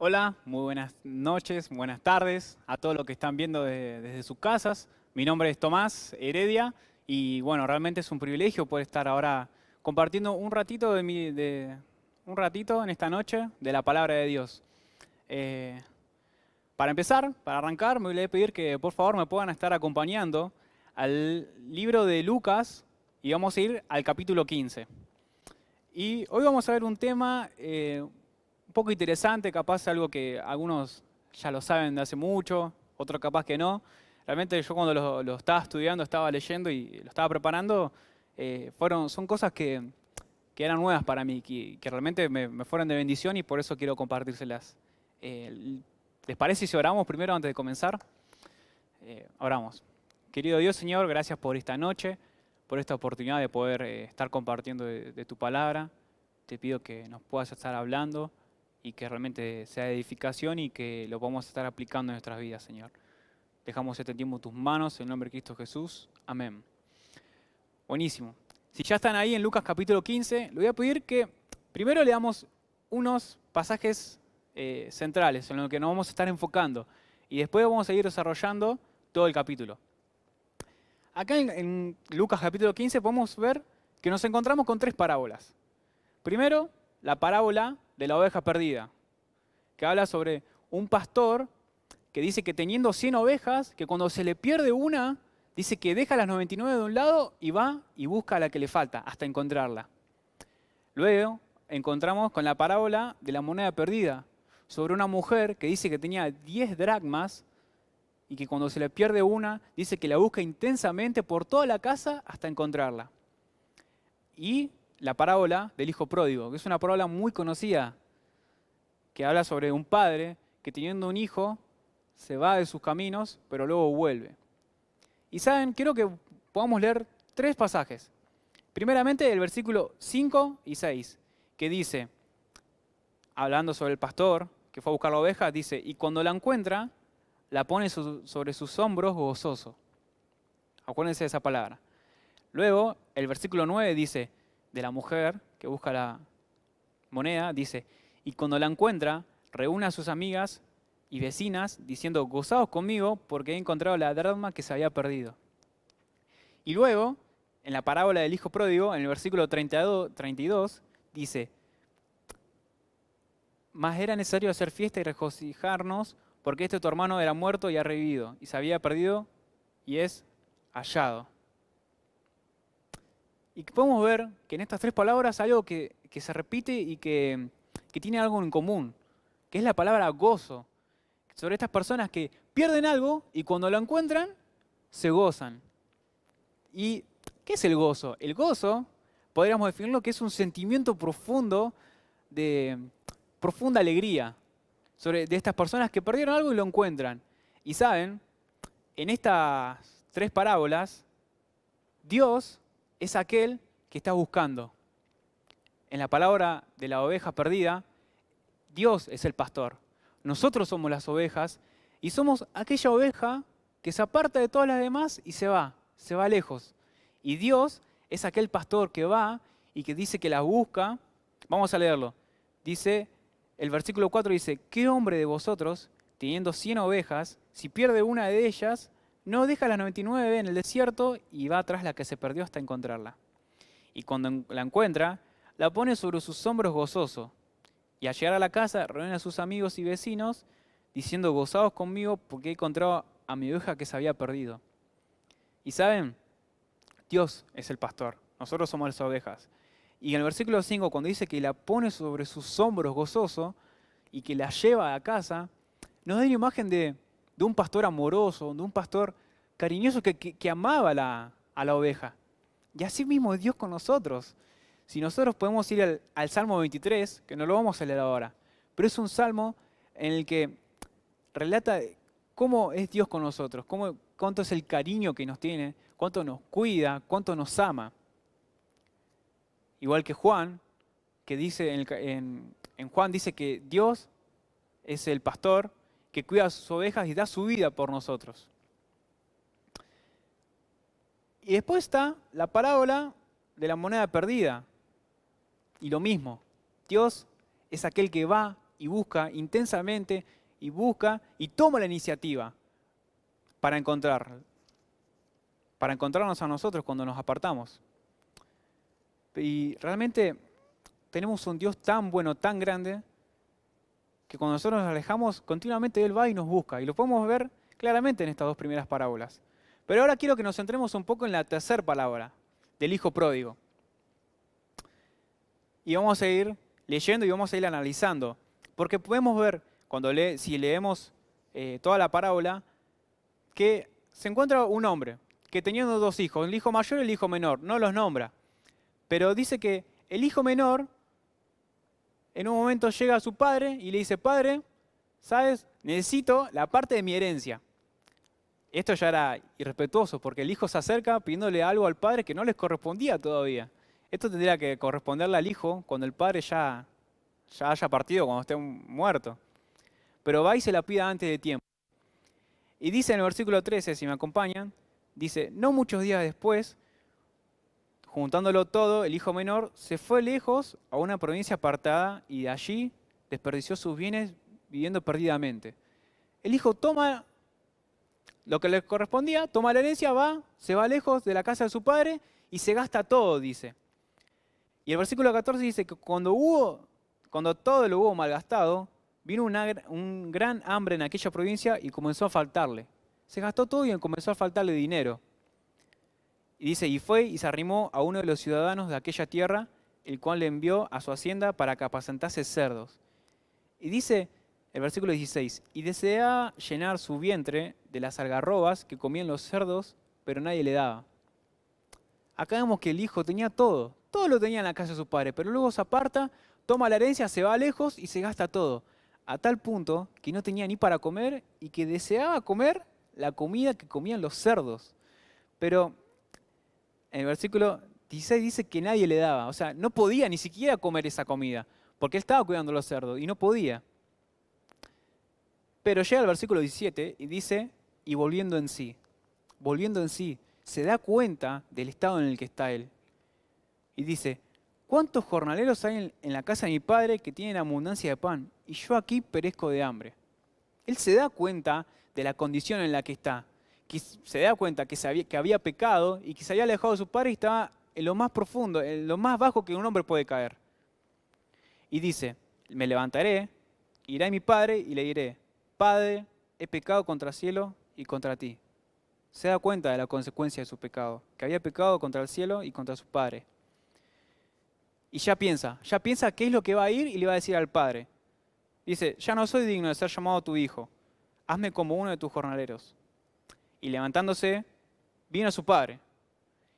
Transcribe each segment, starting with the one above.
Hola, muy buenas noches, buenas tardes a todos los que están viendo desde sus casas. Mi nombre es Tomás Heredia y bueno, realmente es un privilegio poder estar ahora compartiendo un ratito de, un ratito en esta noche de la palabra de Dios. Eh, para empezar, para arrancar, me voy a pedir que por favor me puedan estar acompañando al libro de Lucas y vamos a ir al capítulo 15. Y hoy vamos a ver un tema eh, un poco interesante, capaz algo que algunos ya lo saben de hace mucho, otros capaz que no. Realmente yo cuando lo, estaba estudiando, estaba leyendo y lo estaba preparando, eh, fueron, son cosas que, que, eran nuevas para mí, que, realmente me, fueron de bendición y por eso quiero compartírselas. Eh, ¿Les parece si oramos primero antes de comenzar? Eh, oramos. Querido Dios, Señor, gracias por esta noche, por esta oportunidad de poder estar compartiendo de tu palabra. Te pido que nos puedas estar hablando, y que realmente sea edificación y que lo podamos estar aplicando en nuestras vidas, Señor. Dejamos este tiempo en tus manos, en el nombre de Cristo Jesús. Amén. Buenísimo. Si ya están ahí en Lucas capítulo 15, le voy a pedir que primero leamos unos pasajes eh, centrales en los que nos vamos a estar enfocando y después vamos a seguir desarrollando todo el capítulo. Acá en, en Lucas capítulo 15 podemos ver que nos encontramos con tres parábolas. Primero, la parábola de la oveja perdida, que habla sobre un pastor que dice que teniendo 100 ovejas, que cuando se le pierde una, dice que deja las 99 de un lado y va y busca a la que le falta hasta encontrarla. Luego encontramos con la parábola de la moneda perdida, sobre una mujer que dice que tenía 10 dracmas y que cuando se le pierde una, dice que la busca intensamente por toda la casa hasta encontrarla. Y la parábola del hijo pródigo, que es una parábola muy conocida, que habla sobre un padre que teniendo un hijo se va de sus caminos, pero luego vuelve. Y saben, quiero que podamos leer tres pasajes. Primeramente el versículo 5 y 6, que dice, hablando sobre el pastor que fue a buscar la oveja, dice, y cuando la encuentra, la pone sobre sus hombros gozoso. Acuérdense de esa palabra. Luego, el versículo 9 dice, de la mujer que busca la moneda, dice, y cuando la encuentra, reúne a sus amigas y vecinas diciendo, gozaos conmigo porque he encontrado la drama que se había perdido. Y luego, en la parábola del Hijo Pródigo, en el versículo 32, 32 dice, más era necesario hacer fiesta y regocijarnos porque este tu hermano era muerto y ha revivido, y se había perdido y es hallado. Y podemos ver que en estas tres palabras hay algo que, se repite y que, tiene algo en común, que es la palabra gozo. Sobre estas personas que pierden algo y cuando lo encuentran, se gozan. ¿Y qué es el gozo? El gozo, podríamos definirlo que es un sentimiento profundo de profunda alegría sobre, de estas personas que perdieron algo y lo encuentran. Y saben, en estas tres parábolas, Dios es aquel que está buscando. En la palabra de la oveja perdida, Dios es el pastor. Nosotros somos las ovejas y somos aquella oveja que se aparta de todas las demás y se va, se va lejos. Y Dios es aquel pastor que va y que dice que las busca. Vamos a leerlo. Dice, el versículo 4 dice, ¿qué hombre de vosotros, teniendo 100 ovejas, si pierde una de ellas, no deja la 99 en el desierto y va atrás la que se perdió hasta encontrarla. Y cuando la encuentra, la pone sobre sus hombros gozoso. Y al llegar a la casa, reúne a sus amigos y vecinos, diciendo, gozados conmigo porque he encontrado a mi oveja que se había perdido. Y saben, Dios es el pastor, nosotros somos las ovejas. Y en el versículo 5, cuando dice que la pone sobre sus hombros gozoso y que la lleva a casa, nos da una imagen de de un pastor amoroso, de un pastor cariñoso que, que, amaba a la oveja. Y así mismo Dios con nosotros. Si nosotros podemos ir al, Salmo 23, que no lo vamos a leer ahora, pero es un salmo en el que relata cómo es Dios con nosotros, cómo, cuánto es el cariño que nos tiene, cuánto nos cuida, cuánto nos ama. Igual que Juan, que dice en Juan dice que Dios es el pastor que cuida a sus ovejas y da su vida por nosotros. Y después está la parábola de la moneda perdida. Y lo mismo, Dios es aquel que va y busca intensamente y busca y toma la iniciativa para encontrar, para encontrarnos a nosotros cuando nos apartamos. Y realmente tenemos un Dios tan bueno, tan grande, que cuando nosotros nos alejamos, continuamente Él va y nos busca. Y lo podemos ver claramente en estas dos primeras parábolas. Pero ahora quiero que nos centremos un poco en la tercera palabra, del Hijo Pródigo. Y vamos a ir leyendo y vamos a ir analizando. Porque podemos ver, cuando si leemos eh, toda la parábola, que se encuentra un hombre que teniendo dos hijos, el hijo mayor y el hijo menor, no los nombra. Pero dice que el hijo menor en un momento llega a su padre y le dice, padre, ¿sabes? Necesito la parte de mi herencia. Esto ya era irrespetuoso porque el hijo se acerca pidiéndole algo al padre que no les correspondía todavía. Esto tendría que corresponderle al hijo cuando el padre ya, ya haya partido, cuando esté muerto. Pero va y se la pida antes de tiempo. Y dice en el versículo 13, si me acompañan, dice, no muchos días después, Juntándolo todo, el hijo menor se fue lejos a una provincia apartada y de allí desperdició sus bienes viviendo perdidamente. El hijo toma lo que le correspondía, toma la herencia, va, se va lejos de la casa de su padre y se gasta todo, dice. Y el versículo 14 dice que cuando hubo, cuando todo lo hubo malgastado, vino una, un gran hambre en aquella provincia y comenzó a faltarle. Se gastó todo y comenzó a faltarle dinero. Y dice, y fue y se arrimó a uno de los ciudadanos de aquella tierra, el cual le envió a su hacienda para que apacentase cerdos. Y dice el versículo 16, y deseaba llenar su vientre de las algarrobas que comían los cerdos, pero nadie le daba. Acá vemos que el hijo tenía todo, todo lo tenía en la casa de su padre, pero luego se aparta, toma la herencia, se va lejos y se gasta todo, a tal punto que no tenía ni para comer y que deseaba comer la comida que comían los cerdos. Pero en el versículo 16 dice que nadie le daba, o sea, no podía ni siquiera comer esa comida, porque él estaba cuidando los cerdos y no podía. Pero llega al versículo 17 y dice, y volviendo en sí, volviendo en sí, se da cuenta del estado en el que está él. Y dice, ¿cuántos jornaleros hay en la casa de mi padre que tienen abundancia de pan y yo aquí perezco de hambre? Él se da cuenta de la condición en la que está que se da cuenta que, que había pecado y que se había alejado de su padre y estaba en lo más profundo, en lo más bajo que un hombre puede caer. Y dice, me levantaré, iré a mi padre y le diré, Padre, he pecado contra el cielo y contra ti. Se da cuenta de la consecuencia de su pecado, que había pecado contra el cielo y contra su padre. Y ya piensa, ya piensa qué es lo que va a ir y le va a decir al padre. Dice, ya no soy digno de ser llamado tu hijo, hazme como uno de tus jornaleros. Y levantándose, vino a su padre.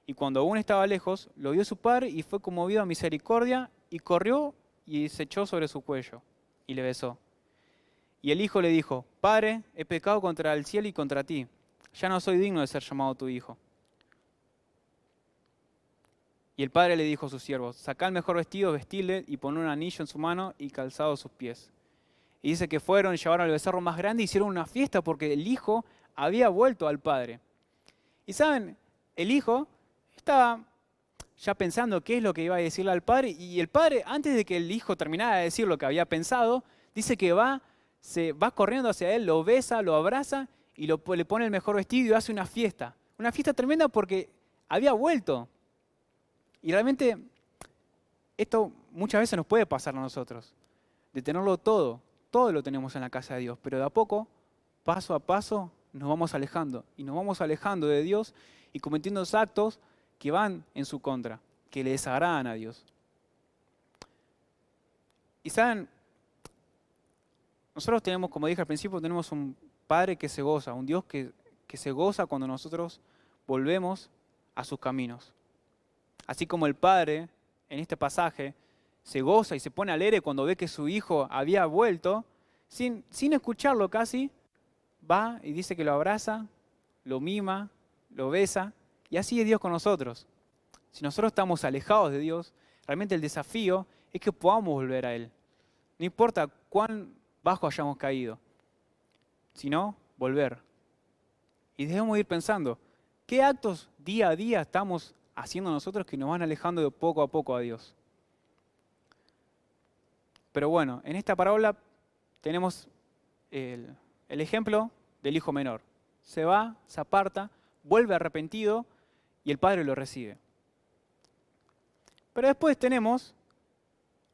Y cuando aún estaba lejos, lo vio su padre y fue conmovido a misericordia y corrió y se echó sobre su cuello y le besó. Y el hijo le dijo, Padre, he pecado contra el cielo y contra ti. Ya no soy digno de ser llamado tu hijo. Y el padre le dijo a sus siervos, sacá el mejor vestido, vestíle y pon un anillo en su mano y calzado sus pies. Y dice que fueron, llevaron al becerro más grande, y hicieron una fiesta porque el hijo había vuelto al Padre. Y saben, el hijo estaba ya pensando qué es lo que iba a decirle al padre, y el padre, antes de que el hijo terminara de decir lo que había pensado, dice que va, se va corriendo hacia él, lo besa, lo abraza y lo, le pone el mejor vestido y hace una fiesta. Una fiesta tremenda porque había vuelto. Y realmente esto muchas veces nos puede pasar a nosotros, de tenerlo todo, todo lo tenemos en la casa de Dios, pero de a poco, paso a paso, nos vamos alejando y nos vamos alejando de Dios y cometiendo actos que van en su contra, que le desagradan a Dios. Y saben, nosotros tenemos, como dije al principio, tenemos un Padre que se goza, un Dios que, se goza cuando nosotros volvemos a sus caminos. Así como el Padre, en este pasaje, se goza y se pone alegre cuando ve que su hijo había vuelto, sin, sin escucharlo casi, va y dice que lo abraza, lo mima, lo besa, y así es Dios con nosotros. Si nosotros estamos alejados de Dios, realmente el desafío es que podamos volver a Él. No importa cuán bajo hayamos caído, sino volver. Y debemos ir pensando, ¿qué actos día a día estamos haciendo nosotros que nos van alejando de poco a poco a Dios? Pero bueno, en esta parábola tenemos el, el ejemplo del hijo menor. Se va, se aparta, vuelve arrepentido y el padre lo recibe. Pero después tenemos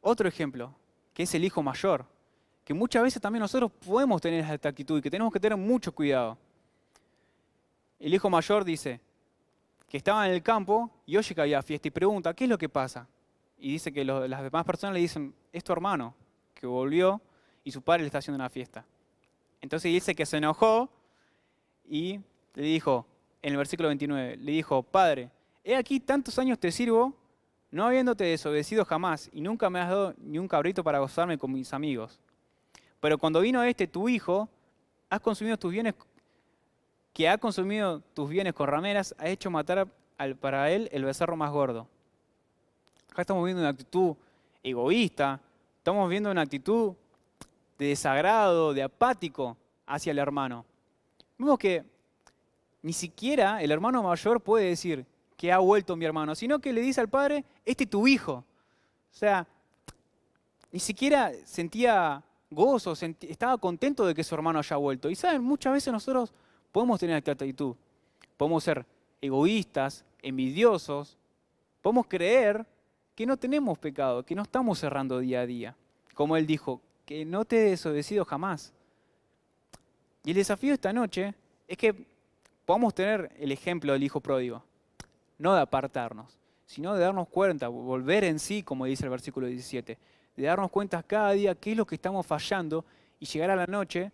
otro ejemplo, que es el hijo mayor, que muchas veces también nosotros podemos tener esta actitud y que tenemos que tener mucho cuidado. El hijo mayor dice que estaba en el campo y oye que había fiesta y pregunta, ¿qué es lo que pasa? Y dice que las demás personas le dicen, es tu hermano, que volvió y su padre le está haciendo una fiesta. Entonces dice que se enojó y le dijo, en el versículo 29, le dijo, Padre, he aquí tantos años te sirvo, no habiéndote desobedecido jamás, y nunca me has dado ni un cabrito para gozarme con mis amigos. Pero cuando vino este tu hijo, has consumido tus bienes, que ha consumido tus bienes con rameras, ha hecho matar al, para él el becerro más gordo. Acá estamos viendo una actitud egoísta, estamos viendo una actitud de desagrado, de apático hacia el hermano. Vemos que ni siquiera el hermano mayor puede decir que ha vuelto mi hermano, sino que le dice al padre, este es tu hijo. O sea, ni siquiera sentía gozo, estaba contento de que su hermano haya vuelto. Y saben, muchas veces nosotros podemos tener esta actitud. Podemos ser egoístas, envidiosos, podemos creer que no tenemos pecado, que no estamos cerrando día a día. Como él dijo, que no te he desobedecido jamás. Y el desafío esta noche es que podamos tener el ejemplo del Hijo Pródigo, no de apartarnos, sino de darnos cuenta, volver en sí, como dice el versículo 17, de darnos cuenta cada día qué es lo que estamos fallando y llegar a la noche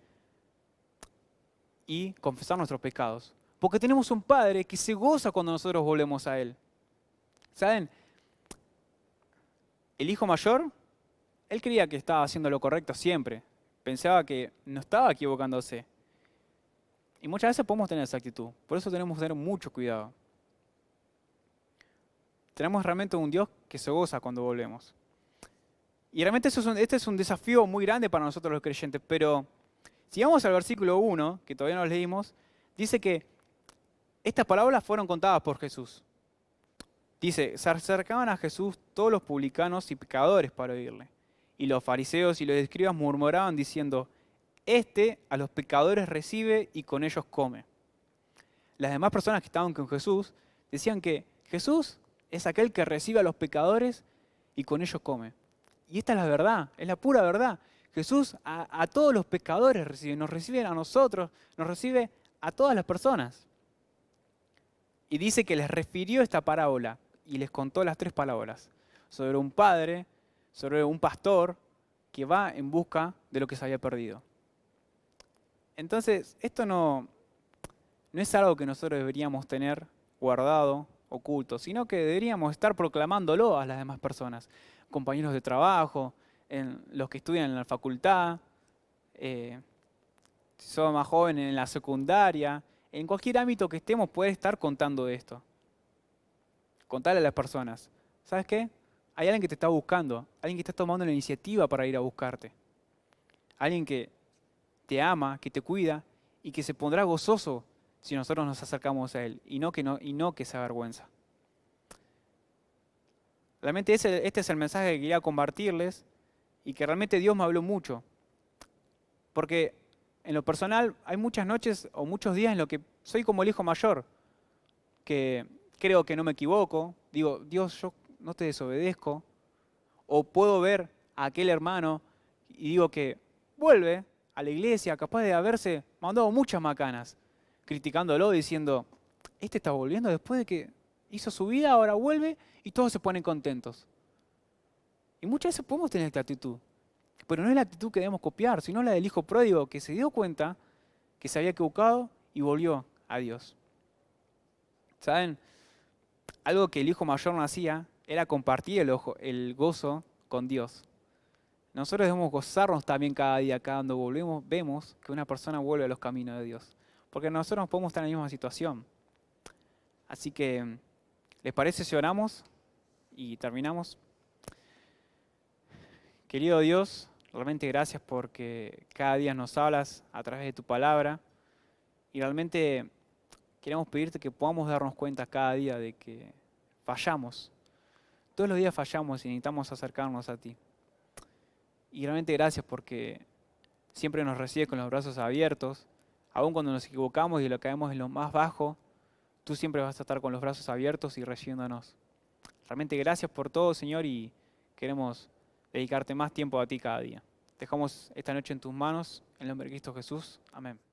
y confesar nuestros pecados. Porque tenemos un Padre que se goza cuando nosotros volvemos a Él. ¿Saben? El hijo mayor él creía que estaba haciendo lo correcto siempre. Pensaba que no estaba equivocándose. Y muchas veces podemos tener esa actitud. Por eso tenemos que tener mucho cuidado. Tenemos realmente un Dios que se goza cuando volvemos. Y realmente este es un desafío muy grande para nosotros los creyentes. Pero si vamos al versículo 1, que todavía no lo leímos, dice que estas palabras fueron contadas por Jesús. Dice, se acercaban a Jesús todos los publicanos y pecadores para oírle. Y los fariseos y los escribas murmuraban diciendo, Este a los pecadores recibe y con ellos come. Las demás personas que estaban con Jesús decían que Jesús es aquel que recibe a los pecadores y con ellos come. Y esta es la verdad, es la pura verdad. Jesús a, todos los pecadores recibe, nos recibe a nosotros, nos recibe a todas las personas. Y dice que les refirió esta parábola y les contó las tres palabras sobre un padre sobre un pastor que va en busca de lo que se había perdido. Entonces, esto no, no es algo que nosotros deberíamos tener guardado, oculto, sino que deberíamos estar proclamándolo a las demás personas, compañeros de trabajo, en los que estudian en la facultad, eh, si son más jóvenes en la secundaria, en cualquier ámbito que estemos puede estar contando esto. Contarle a las personas, ¿sabes qué? Hay alguien que te está buscando, alguien que está tomando la iniciativa para ir a buscarte. Alguien que te ama, que te cuida y que se pondrá gozoso si nosotros nos acercamos a Él y no que, no, y no que se avergüenza. Realmente este es el mensaje que quería compartirles y que realmente Dios me habló mucho. Porque en lo personal hay muchas noches o muchos días en los que soy como el hijo mayor, que creo que no me equivoco, digo, Dios, yo no te desobedezco. O puedo ver a aquel hermano y digo que vuelve a la iglesia capaz de haberse mandado muchas macanas, criticándolo, diciendo, este está volviendo después de que hizo su vida, ahora vuelve y todos se ponen contentos. Y muchas veces podemos tener esta actitud, pero no es la actitud que debemos copiar, sino la del hijo pródigo que se dio cuenta que se había equivocado y volvió a Dios. ¿Saben? Algo que el hijo mayor no hacía era compartir el, ojo, el gozo con Dios. Nosotros debemos gozarnos también cada día, cada cuando volvemos, vemos que una persona vuelve a los caminos de Dios. Porque nosotros podemos estar en la misma situación. Así que, ¿les parece si oramos y terminamos? Querido Dios, realmente gracias porque cada día nos hablas a través de tu palabra y realmente queremos pedirte que podamos darnos cuenta cada día de que fallamos, todos los días fallamos y necesitamos acercarnos a ti. Y realmente gracias porque siempre nos recibes con los brazos abiertos. Aun cuando nos equivocamos y lo caemos en lo más bajo, tú siempre vas a estar con los brazos abiertos y recibiéndonos. Realmente gracias por todo, Señor, y queremos dedicarte más tiempo a ti cada día. Dejamos esta noche en tus manos, en el nombre de Cristo Jesús. Amén.